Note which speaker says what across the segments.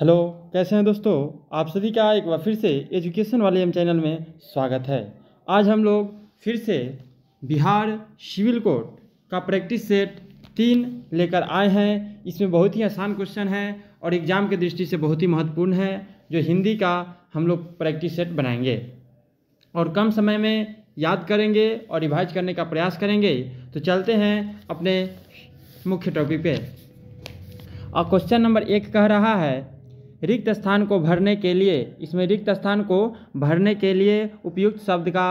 Speaker 1: hello कैसे हैं दोस्तों आप सभी का एक बार फिर से एजुकेशन वाले एम चैनल में स्वागत है आज हम लोग फिर से बिहार सिविल कोर्ट का प्रैक्टिस सेट तीन लेकर आए हैं इसमें बहुत ही आसान क्वेश्चन है और एग्ज़ाम के दृष्टि से बहुत ही महत्वपूर्ण है जो हिंदी का हम लोग प्रैक्टिस सेट बनाएंगे और कम समय में याद करेंगे और रिवाइज करने का प्रयास करेंगे तो चलते हैं अपने मुख्य टॉपिक पे और क्वेश्चन नंबर एक कह रहा है रिक्त स्थान को भरने के लिए इसमें रिक्त स्थान को भरने के लिए उपयुक्त शब्द का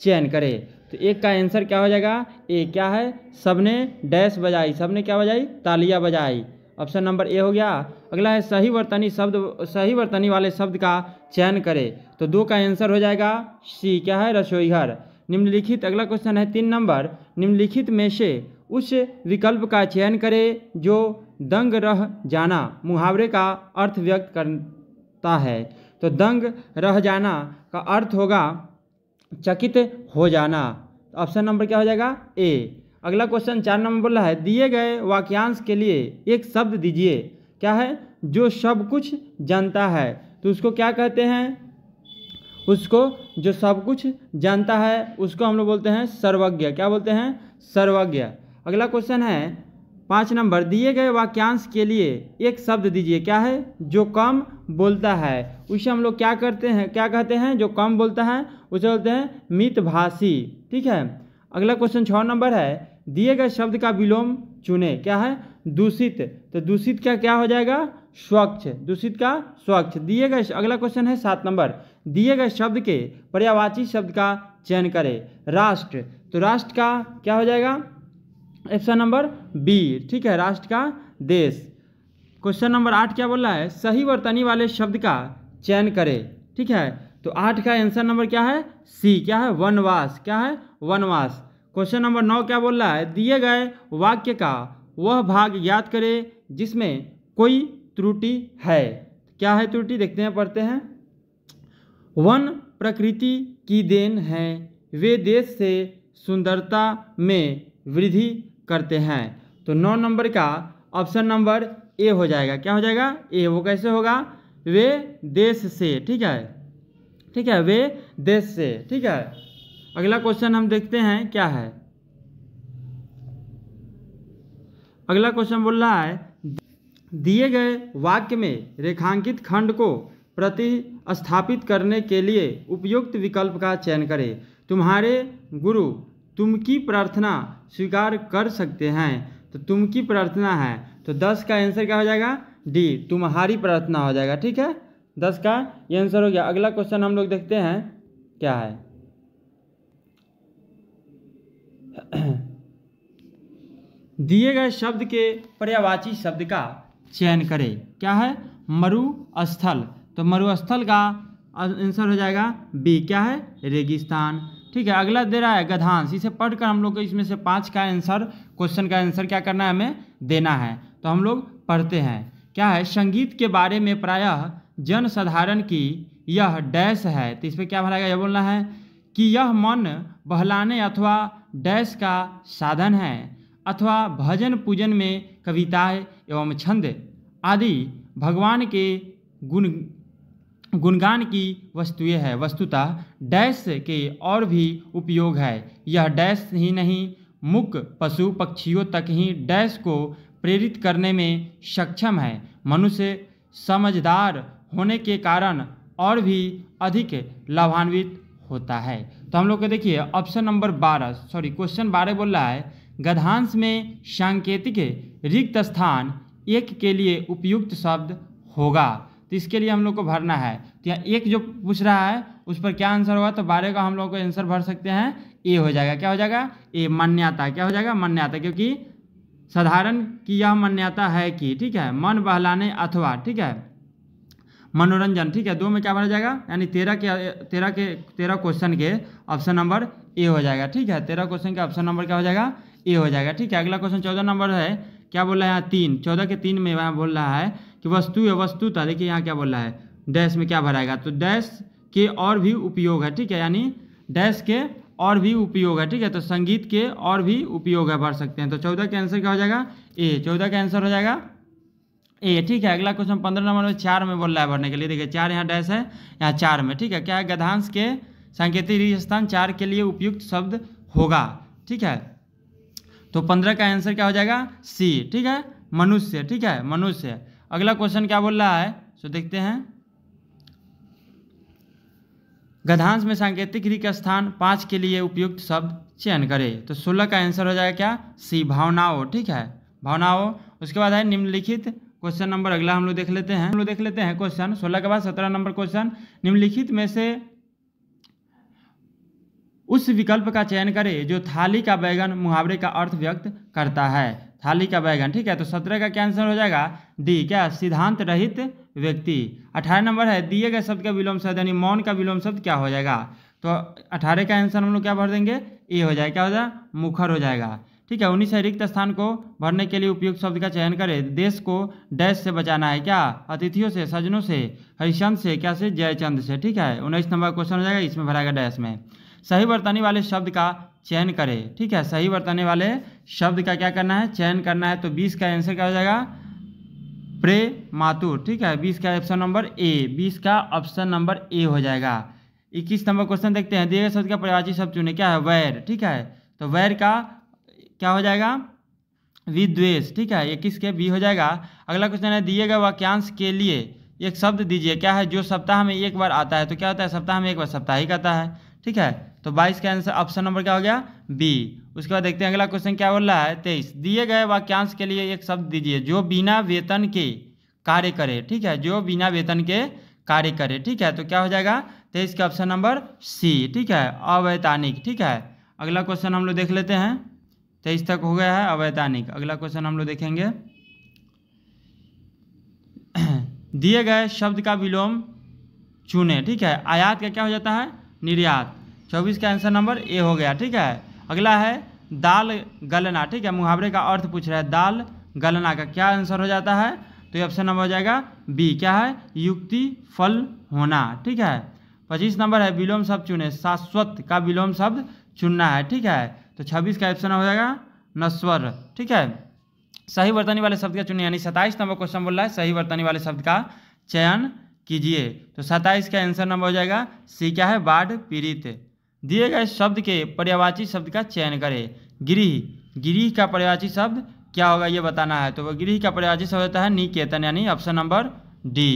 Speaker 1: चयन करें तो एक का आंसर क्या हो जाएगा ए क्या है सबने डैश बजाई सबने क्या बजाई तालियां बजाई ऑप्शन नंबर ए हो गया अगला है सही वर्तनी शब्द सही वर्तनी वाले शब्द का चयन करें तो दो का आंसर हो जाएगा सी क्या है रसोई घर निम्नलिखित अगला क्वेश्चन है तीन नंबर निम्नलिखित में से उस विकल्प का चयन करें जो दंग रह जाना मुहावरे का अर्थ व्यक्त करता है तो दंग रह जाना का अर्थ होगा चकित हो जाना तो ऑप्शन नंबर क्या हो जाएगा ए अगला क्वेश्चन चार नंबर बोला है दिए गए वाक्यांश के लिए एक शब्द दीजिए क्या है जो सब कुछ जानता है तो उसको क्या कहते हैं उसको जो सब कुछ जानता है उसको हम लोग बोलते हैं सर्वज्ञ क्या बोलते हैं सर्वज्ञ अगला क्वेश्चन है पाँच नंबर दिए गए वाक्यांश के लिए एक शब्द दीजिए क्या है जो कम बोलता है उसे हम लोग क्या करते हैं क्या कहते हैं जो कम बोलता है उसे बोलते हैं मितभाषी ठीक है अगला क्वेश्चन छः नंबर है दिए गए शब्द का विलोम चुने क्या है दूषित तो दूषित का क्या हो जाएगा स्वच्छ दूषित का स्वच्छ दिए गए अगला क्वेश्चन है सात नंबर दिए गए शब्द के पर्यावाची शब्द का चयन करें राष्ट्र तो राष्ट्र का क्या हो जाएगा ऑप्शन नंबर बी ठीक है राष्ट्र का देश क्वेश्चन नंबर आठ क्या बोल रहा है सही वर्तनी वाले शब्द का चयन करें ठीक है तो आठ का आंसर नंबर क्या है सी क्या है वनवास क्या है वनवास क्वेश्चन नंबर नौ क्या बोल रहा है दिए गए वाक्य का वह भाग याद करें जिसमें कोई त्रुटि है क्या है त्रुटि देखते हैं पढ़ते हैं वन प्रकृति की देन है वे देश से सुंदरता में वृद्धि करते हैं तो नौ नंबर का ऑप्शन नंबर ए हो जाएगा क्या हो जाएगा ए वो कैसे होगा वे देश से ठीक है ठीक है वे देश से ठीक है अगला क्वेश्चन हम देखते हैं क्या है अगला क्वेश्चन बोल रहा है दिए गए वाक्य में रेखांकित खंड को प्रतिस्थापित करने के लिए उपयुक्त विकल्प का चयन करें तुम्हारे गुरु तुम की प्रार्थना स्वीकार कर सकते हैं तो तुम की प्रार्थना है तो दस का आंसर क्या हो जाएगा डी तुम्हारी प्रार्थना हो जाएगा ठीक है दस का ये आंसर हो गया अगला क्वेश्चन हम लोग देखते हैं क्या है दिए गए शब्द के पर्यावाची शब्द का चयन करें क्या है मरुस्थल तो मरुस्थल का आंसर हो जाएगा बी क्या है रेगिस्तान ठीक है अगला दे रहा है गधांश इसे पढ़कर हम लोग को इसमें से पाँच का आंसर क्वेश्चन का आंसर क्या करना है हमें देना है तो हम लोग पढ़ते हैं क्या है संगीत के बारे में प्रायः जनसाधारण की यह डैश है तो इस पर क्या भरा यह बोलना है कि यह मन बहलाने अथवा डैश का साधन है अथवा भजन पूजन में कविताएँ एवं छंद आदि भगवान के गुण गुणगान की वस्तुएँ है वस्तुतः डैश के और भी उपयोग है यह डैश ही नहीं मुक पशु पक्षियों तक ही डैश को प्रेरित करने में सक्षम है मनुष्य समझदार होने के कारण और भी अधिक लाभान्वित होता है तो हम लोग को देखिए ऑप्शन नंबर बारह सॉरी क्वेश्चन बारह बोल रहा है गधांश में सांकेतिक रिक्त स्थान एक के लिए उपयुक्त शब्द होगा तो इसके लिए हम लोग को भरना है तो यहाँ एक जो पूछ रहा है उस पर क्या आंसर होगा तो बारह का हम लोग को आंसर भर सकते हैं ए हो जाएगा क्या हो जाएगा ए मान्यता क्या हो जाएगा मान्यता क्योंकि साधारण की यह मान्यता है कि ठीक है मन बहलाने अथवा ठीक है मनोरंजन ठीक है दो में क्या भरा जाएगा यानी तेरह के तेरह के तेरह क्वेश्चन के ऑप्शन नंबर ए हो जाएगा ठीक है तेरह क्वेश्चन के ऑप्शन नंबर क्या हो जाएगा ए हो जाएगा ठीक है अगला क्वेश्चन चौदह नंबर है क्या बोल रहा है यहाँ तीन चौदह के तीन में यहाँ बोल रहा है कि वस्तु या वस्तुता देखिए यहाँ क्या बोल रहा है डैश में क्या भराएगा तो डैश के और भी उपयोग है ठीक है यानी डैश के और भी उपयोग है ठीक है तो संगीत के और भी उपयोग है भर सकते हैं तो चौदह के आंसर क्या हो जाएगा ए चौदह का आंसर हो जाएगा ए ठीक है अगला क्वेश्चन पंद्रह नंबर में चार में बोल रहा है भरने के लिए देखिए चार यहाँ डैश है यहाँ चार में ठीक है क्या है गधांश के सांकेतिक स्थान चार के लिए उपयुक्त शब्द होगा ठीक है तो पंद्रह का आंसर क्या हो जाएगा सी ठीक है मनुष्य ठीक है मनुष्य अगला क्वेश्चन क्या बोल रहा है सो देखते हैं गधांश में सांकेतिक रिक स्थान पांच के लिए उपयुक्त शब्द चयन करें तो सोलह का आंसर हो जाएगा क्या सी भावनाओं ठीक है भावनाओं उसके बाद है निम्नलिखित क्वेश्चन नंबर अगला हम लोग देख लेते हैं हम लोग देख लेते हैं क्वेश्चन सोलह के बाद सत्रह नंबर क्वेश्चन निम्नलिखित में से उस विकल्प का चयन करें जो थाली का बैगन मुहावरे का अर्थ व्यक्त करता है थाली का बैगन ठीक है तो सत्रह का क्या आंसर हो जाएगा डी क्या सिद्धांत रहित व्यक्ति अठारह नंबर है दिए गए शब्द का विलोम शब्द यानी मौन का विलोम शब्द क्या हो जाएगा तो अठारह का आंसर हम लोग क्या भर देंगे ए हो जाएगा क्या हो जाएगा मुखर हो जाएगा ठीक है उन्नीस से रिक्त स्थान को भरने के लिए उपयुक्त शब्द का चयन करें देश को डैश से बचाना है क्या अतिथियों से सजनों से हरिशंद से क्या से जयचंद से ठीक है उन्नीस नंबर क्वेश्चन हो जाएगा इसमें भरा गया डैश में सही बर्तानी वाले शब्द का चयन करें ठीक है सही बताने वाले शब्द का क्या करना है चयन करना है तो बीस का आंसर क्या हो जाएगा प्रे मातुर ठीक है बीस का ऑप्शन नंबर ए बीस का ऑप्शन नंबर ए हो जाएगा इक्कीस नंबर क्वेश्चन देखते हैं दिए शब्द का परिवाची शब्द चुने क्या है वैर ठीक है तो वैर का क्या हो जाएगा विद्वेष ठीक है इक्कीस के बी हो जाएगा अगला क्वेश्चन है दिए गए वाक्यांश के लिए एक शब्द दीजिए क्या है जो सप्ताह में एक बार आता है तो क्या होता है सप्ताह में एक बार सप्ताहिक आता है ठीक है तो बाईस का आंसर ऑप्शन नंबर क्या हो गया बी उसके बाद देखते हैं अगला क्वेश्चन क्या बोल रहा है तेईस दिए गए वाक्यांश के लिए एक शब्द दीजिए जो बिना वेतन के कार्य करे ठीक है जो बिना वेतन के कार्य करे ठीक है तो क्या हो जाएगा तेईस का ऑप्शन नंबर सी ठीक है अवैतानिक ठीक है अगला क्वेश्चन हम लोग देख लेते हैं तेईस तक हो गया है अवैतानिक अगला क्वेश्चन हम लोग देखेंगे दिए गए शब्द का विलोम चुने ठीक है आयात का क्या हो जाता है निर्यात चौबीस का आंसर नंबर ए हो गया ठीक है अगला है दाल गलना ठीक है मुहावरे का अर्थ पूछ रहा है दाल गलना का क्या आंसर हो जाता है तो ये ऑप्शन नंबर हो जाएगा बी क्या है युक्ति फल होना ठीक है पच्चीस नंबर है विलोम शब्द चुने शाश्वत का विलोम शब्द चुनना है ठीक है तो छब्बीस का ऑप्शन हो जाएगा नस्वर ठीक है सही वर्तनी वाले शब्द का चुनिए यानी सत्ताईस नंबर क्वेश्चन बोल रहा है सही वर्तनी वाले शब्द का चयन कीजिए तो सत्ताईस का आंसर नंबर हो जाएगा सी क्या है बाढ़ पीड़ित दिए गए शब्द के पर्यावाची शब्द का चयन करें गृह गृह का पर्यावाची शब्द क्या होगा ये बताना है तो वह गृह का पर्यावाची शब्द होता है निकेतन यानी ऑप्शन नंबर डी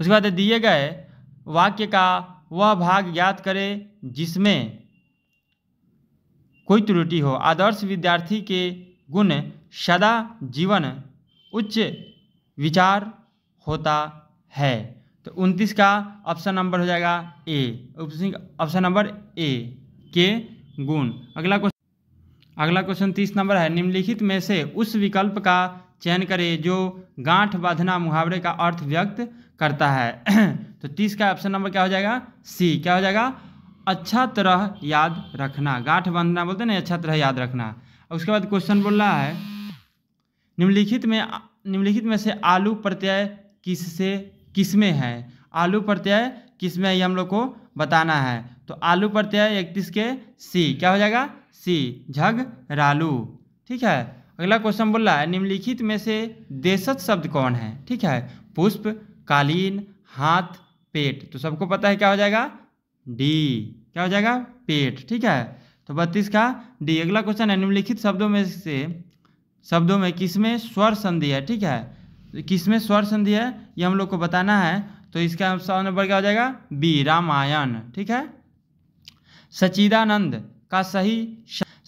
Speaker 1: उसके बाद दिए गए वाक्य का वह भाग ज्ञात करे जिसमें कोई त्रुटि हो आदर्श विद्यार्थी के गुण सदा जीवन उच्च विचार होता है तो उनतीस का ऑप्शन नंबर हो जाएगा ए ऑप्शन नंबर ए के गुण अगला क्वेश्चन अगला क्वेश्चन तीस नंबर है निम्नलिखित में से उस विकल्प का चयन करें जो गांठ बांधना मुहावरे का अर्थ व्यक्त करता है तो तीस का ऑप्शन नंबर क्या हो जाएगा सी क्या हो जाएगा अच्छा तरह याद रखना गांठ बांधना बोलते हैं ना अच्छा तरह याद रखना उसके बाद क्वेश्चन बोल रहा है निम्नलिखित में निम्नलिखित में से आलू प्रत्यय किससे किसमें है आलू प्रत्यय किसमें ये हम लोग को बताना है तो आलू प्रत्यय इकतीस के सी क्या हो जाएगा सी झग रालू ठीक है अगला क्वेश्चन बोल रहा है निम्नलिखित में से देशत शब्द कौन है ठीक है पुष्प कालीन हाथ पेट तो सबको पता है क्या हो जाएगा डी क्या हो जाएगा पेट ठीक है तो बत्तीस का डी अगला क्वेश्चन है निम्नलिखित शब्दों में से शब्दों में किसमें स्वर संधि है ठीक है किसमें स्वर संधि है ये हम लोग को बताना है तो इसका आंसर नंबर क्या हो जाएगा बी रामायण ठीक है सचिदानंद का सही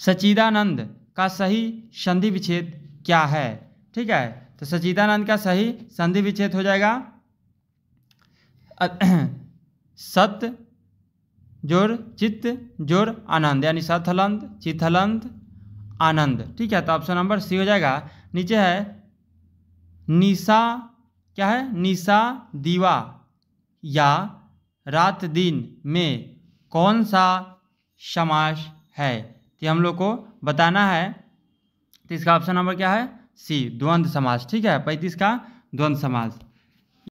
Speaker 1: सचिदानंद का सही संधि विच्छेद क्या है ठीक है तो सचिदानंद का सही संधि विच्छेद हो जाएगा सत जोर चित्त जोर आनंद यानी सथलंद चिथलंद आनंद ठीक है तो ऑप्शन नंबर सी हो जाएगा नीचे है निशा क्या है निशा दीवा या रात दिन में कौन सा समास है तो हम लोग को बताना है तो इसका ऑप्शन नंबर क्या है सी द्वंद्व समास ठीक है पैंतीस का द्वंद्व समास